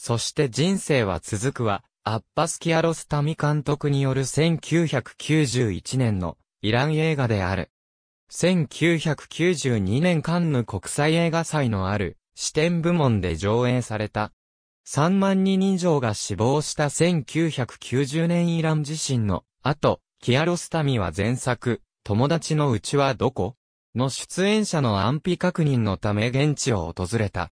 そして人生は続くは、アッパス・キアロスタミ監督による1991年のイラン映画である。1992年カンヌ国際映画祭のある視点部門で上映された。3万人以上が死亡した1990年イラン地震の後、キアロスタミは前作、友達のうちはどこの出演者の安否確認のため現地を訪れた。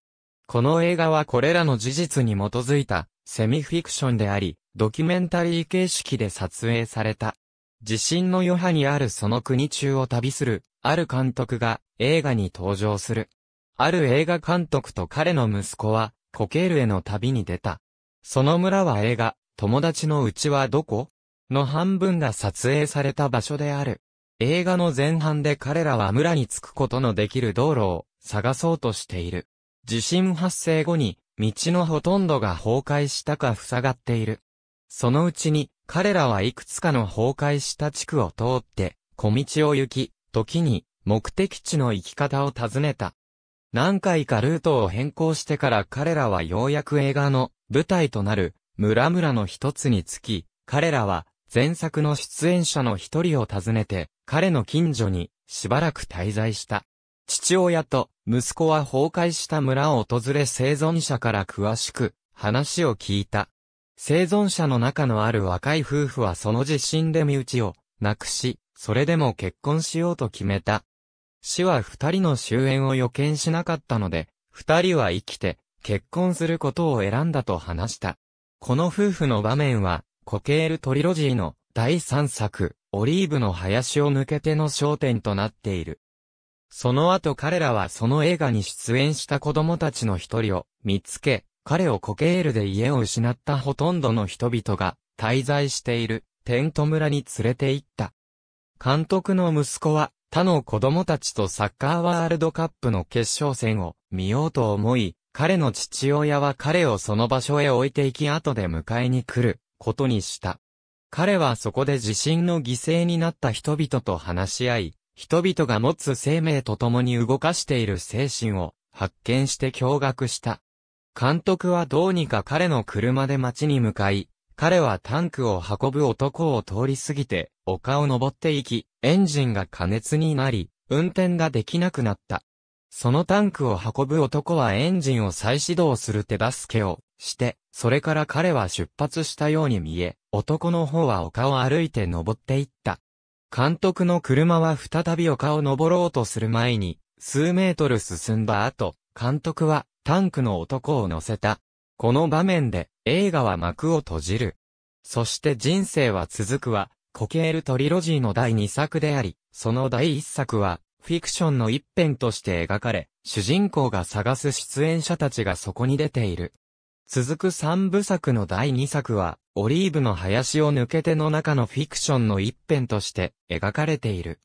この映画はこれらの事実に基づいた、セミフィクションであり、ドキュメンタリー形式で撮影された。地震の余波にあるその国中を旅する、ある監督が映画に登場する。ある映画監督と彼の息子は、コケールへの旅に出た。その村は映画、友達のうちはどこの半分が撮影された場所である。映画の前半で彼らは村に着くことのできる道路を探そうとしている。地震発生後に、道のほとんどが崩壊したか塞がっている。そのうちに、彼らはいくつかの崩壊した地区を通って、小道を行き、時に、目的地の行き方を尋ねた。何回かルートを変更してから彼らはようやく映画の舞台となる村々の一つにつき、彼らは前作の出演者の一人を訪ねて、彼の近所にしばらく滞在した。父親と息子は崩壊した村を訪れ生存者から詳しく話を聞いた。生存者の中のある若い夫婦はその地震で身内を亡くし、それでも結婚しようと決めた。死は二人の終焉を予見しなかったので、二人は生きて結婚することを選んだと話した。この夫婦の場面は、コケールトリロジーの第三作、オリーブの林を抜けての焦点となっている。その後彼らはその映画に出演した子供たちの一人を見つけ、彼をコケールで家を失ったほとんどの人々が滞在しているテント村に連れて行った。監督の息子は他の子供たちとサッカーワールドカップの決勝戦を見ようと思い、彼の父親は彼をその場所へ置いて行き後で迎えに来ることにした。彼はそこで地震の犠牲になった人々と話し合い、人々が持つ生命と共に動かしている精神を発見して驚愕した。監督はどうにか彼の車で街に向かい、彼はタンクを運ぶ男を通り過ぎて、丘を登っていき、エンジンが加熱になり、運転ができなくなった。そのタンクを運ぶ男はエンジンを再始動する手助けをして、それから彼は出発したように見え、男の方は丘を歩いて登っていった。監督の車は再び丘を登ろうとする前に、数メートル進んだ後、監督はタンクの男を乗せた。この場面で映画は幕を閉じる。そして人生は続くは、コケールトリロジーの第2作であり、その第1作は、フィクションの一編として描かれ、主人公が探す出演者たちがそこに出ている。続く三部作の第二作は、オリーブの林を抜けての中のフィクションの一編として描かれている。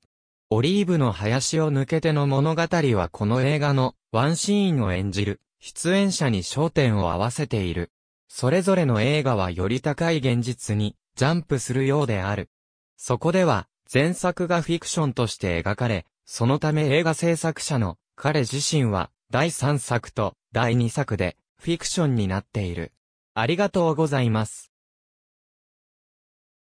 オリーブの林を抜けての物語はこの映画のワンシーンを演じる出演者に焦点を合わせている。それぞれの映画はより高い現実にジャンプするようである。そこでは前作がフィクションとして描かれ、そのため映画制作者の彼自身は第3作と第2作でフィクションになっている。ありがとうございます。